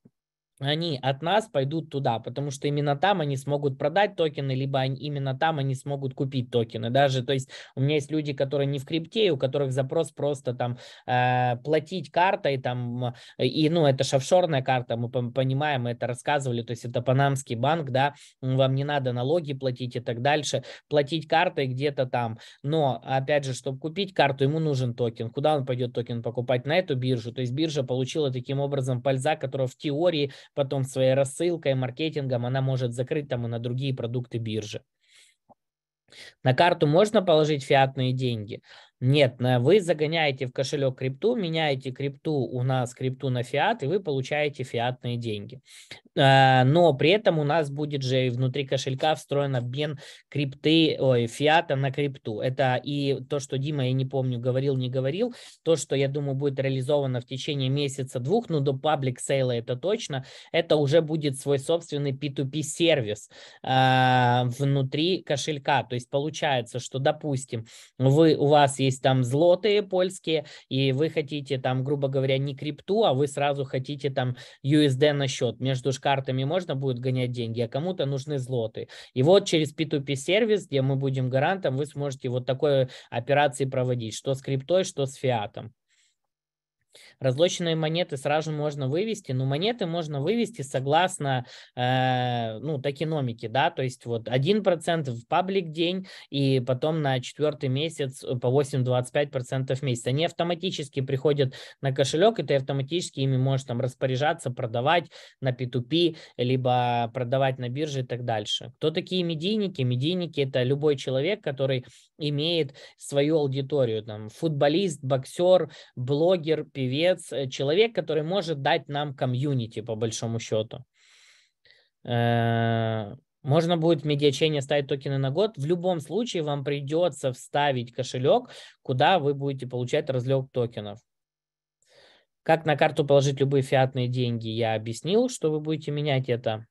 они от нас пойдут туда, потому что именно там они смогут продать токены, либо они, именно там они смогут купить токены. Даже, то есть у меня есть люди, которые не в крипте, у которых запрос просто там э, платить картой, там, э, и, ну, это шовшорная карта, мы понимаем, мы это рассказывали, то есть это панамский банк, да, вам не надо налоги платить и так дальше, платить картой где-то там, но, опять же, чтобы купить карту, ему нужен токен, куда он пойдет токен покупать, на эту биржу, то есть биржа получила таким образом польза, которая в теории потом своей рассылкой, маркетингом она может закрыть там и на другие продукты биржи. На карту можно положить фиатные деньги, нет, вы загоняете в кошелек крипту, меняете крипту у нас крипту на фиат, и вы получаете фиатные деньги. А, но при этом у нас будет же внутри кошелька встроен обмен крипты, ой, фиата на крипту. Это и то, что Дима, я не помню, говорил, не говорил, то, что, я думаю, будет реализовано в течение месяца-двух, ну, до паблик сейла это точно, это уже будет свой собственный P2P-сервис а, внутри кошелька. То есть получается, что, допустим, вы, у вас есть есть там злотые польские, и вы хотите там, грубо говоря, не крипту, а вы сразу хотите там USD на счет. Между ж картами можно будет гонять деньги, а кому-то нужны злоты. И вот через P2P сервис, где мы будем гарантом, вы сможете вот такой операции проводить, что с криптой, что с фиатом. Разлоченные монеты сразу можно вывести, но монеты можно вывести согласно э, ну, токеномике, да, то есть вот 1% в паблик день и потом на четвертый месяц э, по 8-25% в месяц. Они автоматически приходят на кошелек, и ты автоматически ими можешь там распоряжаться, продавать на P2P, либо продавать на бирже и так дальше. Кто такие медийники? Медийники – это любой человек, который имеет свою аудиторию, там, футболист, боксер, блогер, певец, певец, э, человек, который может дать нам комьюнити, по большому счету. Э, можно будет в медиачейне ставить токены на год. В любом случае вам придется вставить кошелек, куда вы будете получать разлег токенов. Как на карту положить любые фиатные деньги, я объяснил, что вы будете менять это.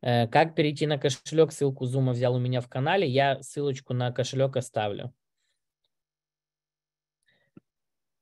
Э, как перейти на кошелек, ссылку Зума взял у меня в канале, я ссылочку на кошелек оставлю.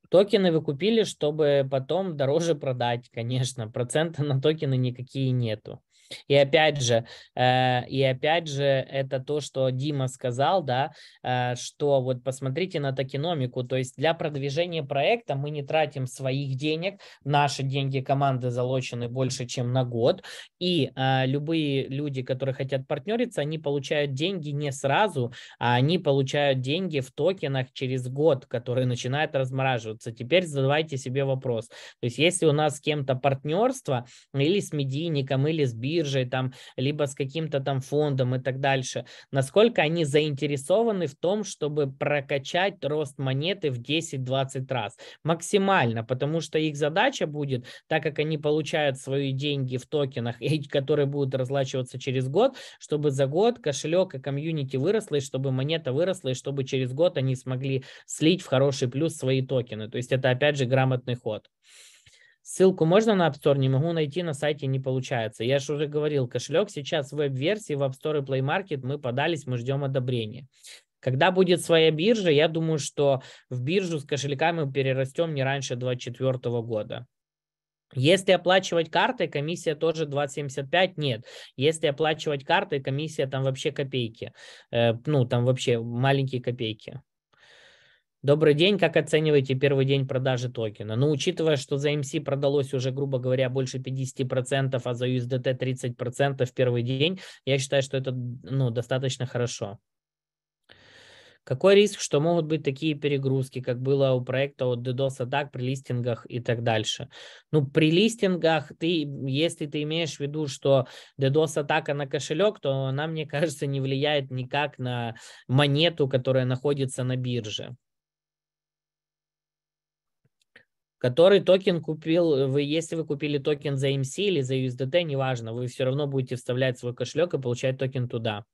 Токены вы купили, чтобы потом дороже продать, конечно. Процента на токены никакие нету. И опять же, э, и опять же, это то, что Дима сказал, да, э, что вот посмотрите на токеномику, то есть для продвижения проекта мы не тратим своих денег, наши деньги команды залочены больше, чем на год, и э, любые люди, которые хотят партнериться, они получают деньги не сразу, а они получают деньги в токенах через год, которые начинают размораживаться. Теперь задавайте себе вопрос, то есть если у нас с кем-то партнерство или с медийником, или с бизнесом, биржей, там, либо с каким-то там фондом и так дальше, насколько они заинтересованы в том, чтобы прокачать рост монеты в 10-20 раз максимально, потому что их задача будет, так как они получают свои деньги в токенах, которые будут разлачиваться через год, чтобы за год кошелек и комьюнити выросли, чтобы монета выросла, и чтобы через год они смогли слить в хороший плюс свои токены. То есть это, опять же, грамотный ход. Ссылку можно на App Store? Не могу найти на сайте, не получается. Я же уже говорил, кошелек сейчас в веб-версии, в App Store и Play Market. Мы подались, мы ждем одобрения. Когда будет своя биржа, я думаю, что в биржу с кошельками перерастем не раньше 2024 года. Если оплачивать картой, комиссия тоже 2,75? Нет. Если оплачивать картой, комиссия там вообще копейки. Э, ну, там вообще маленькие копейки. Добрый день. Как оцениваете первый день продажи токена? Ну, учитывая, что за MC продалось уже, грубо говоря, больше 50%, а за USDT 30% в первый день, я считаю, что это ну, достаточно хорошо. Какой риск, что могут быть такие перегрузки, как было у проекта от DDoS атак при листингах и так дальше? Ну, при листингах, ты, если ты имеешь в виду, что DDoS атака на кошелек, то она, мне кажется, не влияет никак на монету, которая находится на бирже. который токен купил, э, вы, если вы купили токен за MC эм или за USDT, неважно, вы все равно будете вставлять свой кошелек и получать токен туда.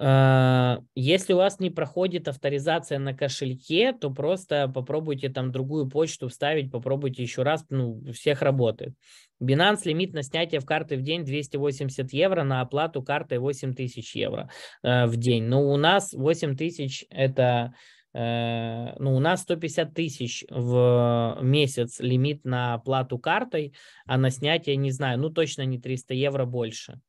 А, если у вас не проходит авторизация на кошельке, то просто попробуйте там другую почту вставить, попробуйте еще раз, ну, всех работает. Binance лимит на снятие в карты в день 280 евро, на оплату картой 8000 евро э, в день. Но у нас 8000 это Э, ну, у нас 150 тысяч в э, месяц лимит на оплату картой, а на снятие, не знаю, ну, точно не 300 евро больше.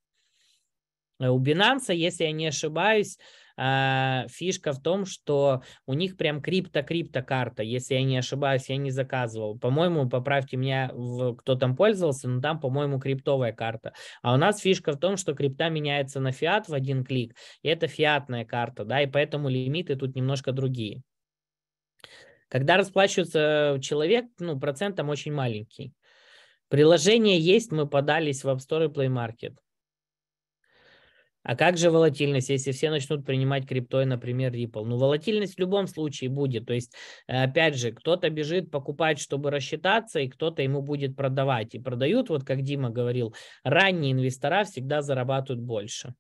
Э, у Binance, если я не ошибаюсь, а, фишка в том, что у них прям крипто-крипто карта, если я не ошибаюсь, я не заказывал. По-моему, поправьте меня, кто там пользовался, но там, по-моему, криптовая карта. А у нас фишка в том, что крипта меняется на фиат в один клик, и это фиатная карта, да, и поэтому лимиты тут немножко другие. Когда расплачивается человек, ну, процент там очень маленький. Приложение есть, мы подались в App Store и Play Market. А как же волатильность, если все начнут принимать криптой, например, Ripple? Ну, волатильность в любом случае будет. То есть, э, опять же, кто-то бежит покупать, чтобы рассчитаться, и кто-то ему будет продавать. И продают, вот как Дима говорил, ранние инвестора всегда зарабатывают больше.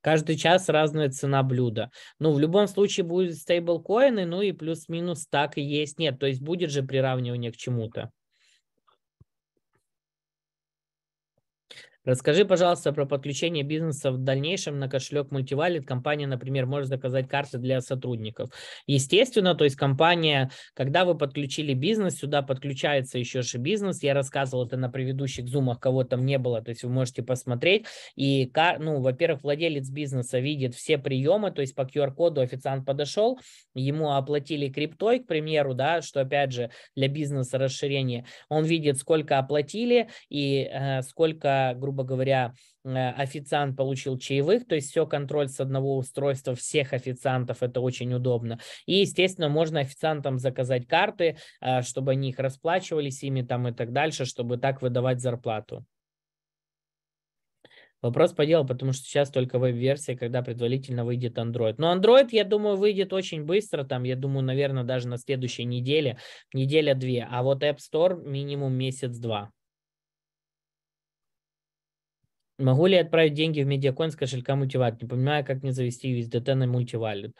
Каждый час разная цена блюда. Ну, в любом случае будут стейблкоины, ну и плюс-минус так и есть. Нет, то есть будет же приравнивание к чему-то. Расскажи, пожалуйста, про подключение бизнеса в дальнейшем на кошелек Multivalid. Компания, например, может заказать карты для сотрудников. Естественно, то есть компания, когда вы подключили бизнес, сюда подключается еще же бизнес. Я рассказывал это на предыдущих зумах, кого там не было, то есть вы можете посмотреть. И, ну, во-первых, владелец бизнеса видит все приемы, то есть по QR-коду официант подошел, ему оплатили криптой, к примеру, да, что, опять же, для бизнеса расширение. Он видит, сколько оплатили и э, сколько, грубо грубо говоря, э, официант получил чаевых, то есть все контроль с одного устройства всех официантов, это очень удобно. И, естественно, можно официантам заказать карты, э, чтобы они их расплачивались ими там и так дальше, чтобы так выдавать зарплату. Вопрос по делу, потому что сейчас только веб-версия, когда предварительно выйдет Android. Но Android, я думаю, выйдет очень быстро, там, я думаю, наверное, даже на следующей неделе, неделя-две. А вот App Store минимум месяц-два. Могу ли я отправить деньги в медиакоин с кошелька мультивалют? Не понимаю, как мне завести USDT на мультивалют.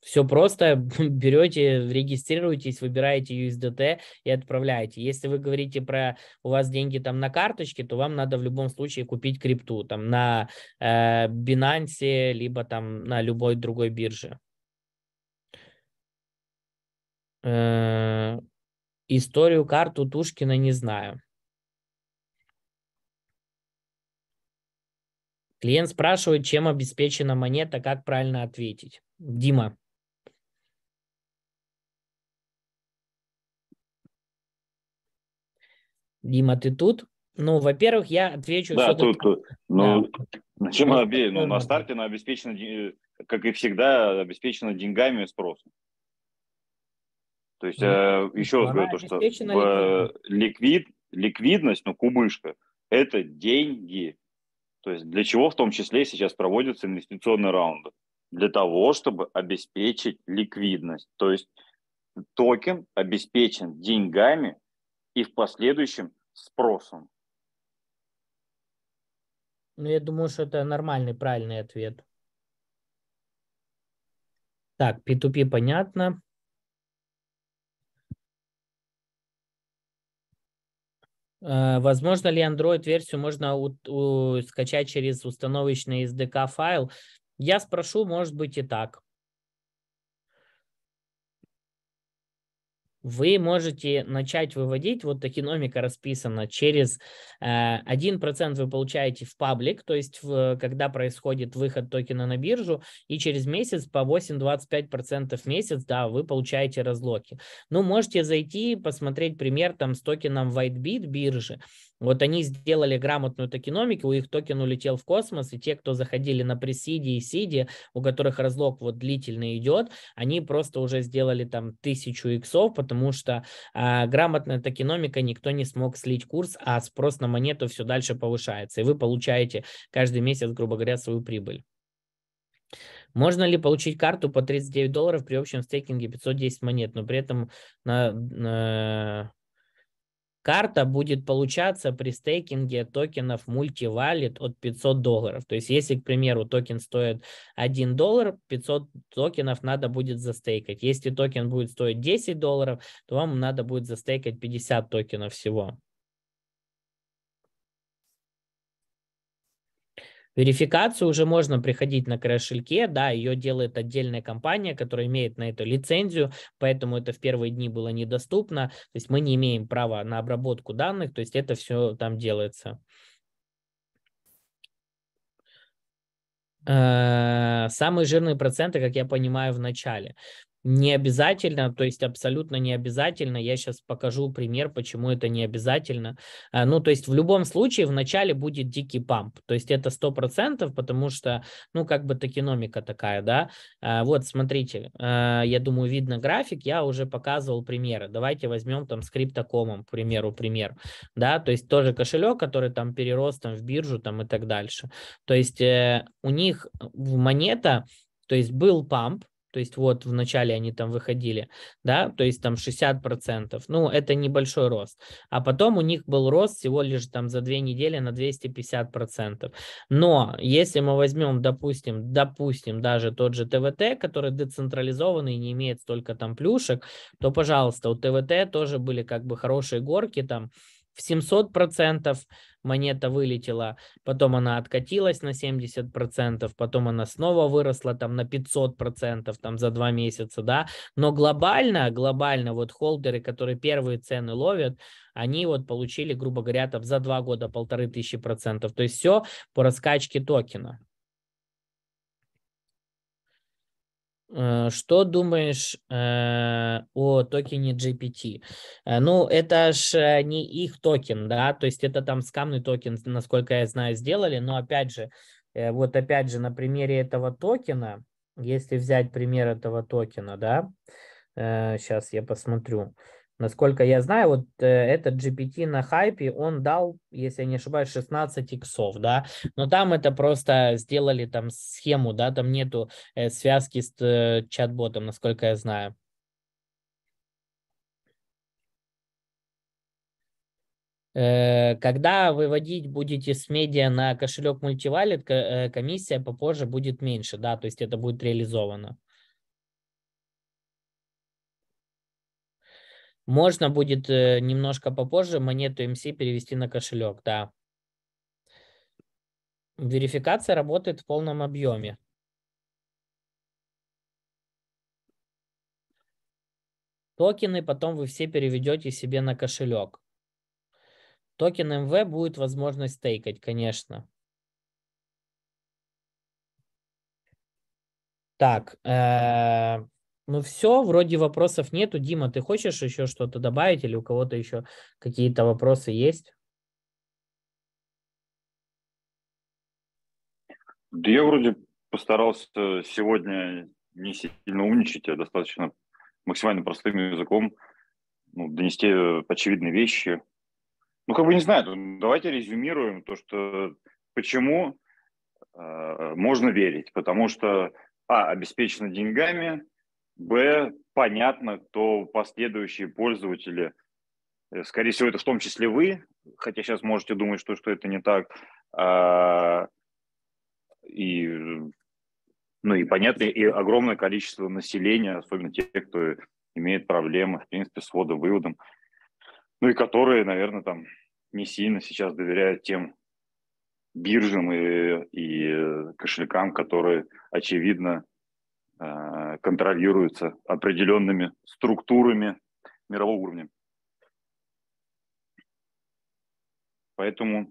Все просто, берете, регистрируетесь, выбираете USDT и отправляете. Если вы говорите про у вас деньги там на карточке, то вам надо в любом случае купить крипту там на э, Binance, либо там на любой другой бирже. Э, историю карту Тушкина не знаю. Клиент спрашивает, чем обеспечена монета, как правильно ответить. Дима. Дима, ты тут? Ну, во-первых, я отвечу. Да, тут, тут. Ну, да. чем обе... ну, на старте она обеспечена, э, как и всегда, обеспечена деньгами и спросом. То есть, ну, э, еще раз говорю, то, что э, ликвид, ликвидность, ну, кубышка, это деньги, то есть для чего в том числе сейчас проводятся инвестиционные раунды? Для того, чтобы обеспечить ликвидность. То есть токен обеспечен деньгами и в последующем спросом. Ну, я думаю, что это нормальный, правильный ответ. Так, P2P понятно. Э, возможно ли Android-версию можно у, у, скачать через установочный SDK файл? Я спрошу, может быть и так. вы можете начать выводить, вот экономика расписана, через 1% э, вы получаете в паблик, то есть в, когда происходит выход токена на биржу, и через месяц по 8-25% в месяц, да, вы получаете разлоки. Ну, можете зайти, посмотреть пример там с токеном WhiteBit биржи, вот они сделали грамотную токеномику, их токен улетел в космос, и те, кто заходили на пресиде и сиде, у которых разлог вот длительный идет, они просто уже сделали там тысячу иксов, потому что а, грамотная токеномика никто не смог слить курс, а спрос на монету все дальше повышается, и вы получаете каждый месяц, грубо говоря, свою прибыль. Можно ли получить карту по 39 долларов при общем стейкинге 510 монет, но при этом на, на Карта будет получаться при стейкинге токенов мультивалит от 500 долларов. То есть если, к примеру, токен стоит 1 доллар, 500 токенов надо будет застейкать. Если токен будет стоить 10 долларов, то вам надо будет застейкать 50 токенов всего. Верификацию уже можно приходить на кошельке, да, ее делает отдельная компания, которая имеет на это лицензию, поэтому это в первые дни было недоступно, то есть мы не имеем права на обработку данных, то есть это все там делается. Э, самые жирные проценты, как я понимаю, в начале. Не обязательно, то есть абсолютно не обязательно. Я сейчас покажу пример, почему это не обязательно. А, ну, то есть в любом случае в начале будет дикий памп. То есть это сто процентов, потому что, ну, как бы токеномика такая, да. А, вот, смотрите, а, я думаю, видно график. Я уже показывал примеры. Давайте возьмем там с криптокомом, к примеру, пример. Да, то есть тоже кошелек, который там перерос там в биржу там и так дальше. То есть э, у них в монета, то есть был памп, то есть вот в начале они там выходили, да, то есть там 60%, ну, это небольшой рост. А потом у них был рост всего лишь там за две недели на 250%. Но если мы возьмем, допустим, допустим, даже тот же ТВТ, который децентрализованный, не имеет столько там плюшек, то, пожалуйста, у ТВТ тоже были как бы хорошие горки там, в 700 процентов монета вылетела, потом она откатилась на 70 процентов, потом она снова выросла там на 500 процентов там за два месяца, да, но глобально, глобально вот холдеры, которые первые цены ловят, они вот получили, грубо говоря, там за два года полторы тысячи процентов, то есть все по раскачке токена. Э, что думаешь э, о токене GPT? Э, ну, это ж э, не их токен, да, то есть это там скамный токен, насколько я знаю, сделали, но опять же, э, вот опять же на примере этого токена, если взять пример этого токена, да, э, сейчас я посмотрю, э, Насколько я знаю, вот э, этот GPT на хайпе, он дал, если я не ошибаюсь, 16 иксов, да, но там это просто сделали там схему, да, там нету э, связки с э, чат-ботом, насколько я знаю. Э, когда выводить будете с медиа на кошелек Мультивалит, э, комиссия попозже будет меньше, да, то есть это будет реализовано. Можно будет э, немножко попозже монету MC перевести на кошелек, да. Верификация работает в полном объеме. Токены потом вы все переведете себе на кошелек. Токен МВ будет возможность стейкать, конечно. Так, э -э ну все, вроде вопросов нету. Дима, ты хочешь еще что-то добавить или у кого-то еще какие-то вопросы есть? Да я вроде постарался сегодня не сильно умничать, а достаточно максимально простым языком ну, донести очевидные вещи. Ну, как бы не знаю, давайте резюмируем то, что почему э, можно верить. Потому что, а, обеспечено деньгами, Б, понятно, то последующие пользователи, э, скорее всего, это в том числе вы, хотя сейчас можете думать, что, что это не так, а, и, ну и понятно, и огромное количество населения, особенно те, кто имеет проблемы, в принципе, с вводом-выводом, ну и которые, наверное, там не сильно сейчас доверяют тем биржам и, и э, кошелькам, которые, очевидно, э, Э, контролируется определенными структурами мирового уровня. Поэтому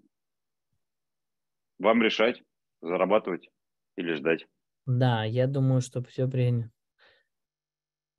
вам решать, зарабатывать или ждать. Да, я думаю, что все принято.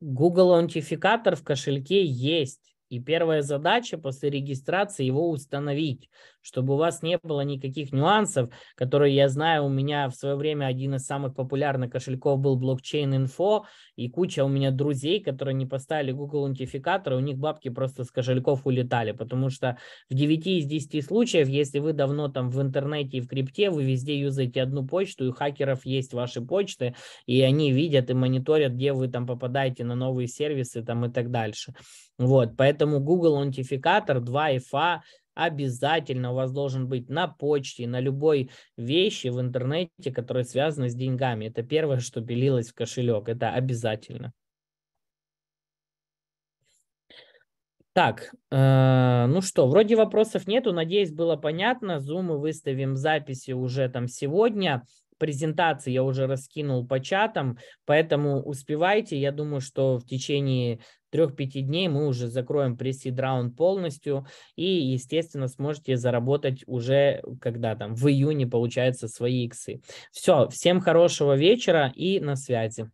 Google аутентификатор в кошельке есть. И первая задача после регистрации его установить, чтобы у вас не было никаких нюансов, которые я знаю, у меня в свое время один из самых популярных кошельков был блокчейн инфо, и куча у меня друзей, которые не поставили Google аутентификатор, у них бабки просто с кошельков улетали, потому что в 9 из 10 случаев, если вы давно там в интернете и в крипте, вы везде юзаете одну почту, и у хакеров есть ваши почты, и они видят и мониторят, где вы там попадаете на новые сервисы там и так дальше. Вот, поэтому Поэтому Google Аутентификатор 2FA а обязательно у вас должен быть на почте, на любой вещи в интернете, которая связана с деньгами. Это первое, что белилось в кошелек. Это обязательно. Так, э, ну что, вроде вопросов нету, надеюсь, было понятно. мы выставим записи уже там сегодня. Презентации я уже раскинул по чатам, поэтому успевайте. Я думаю, что в течение Трех-пяти дней мы уже закроем пресид раунд полностью и, естественно, сможете заработать уже, когда там, в июне, получается, свои иксы. Все, всем хорошего вечера и на связи.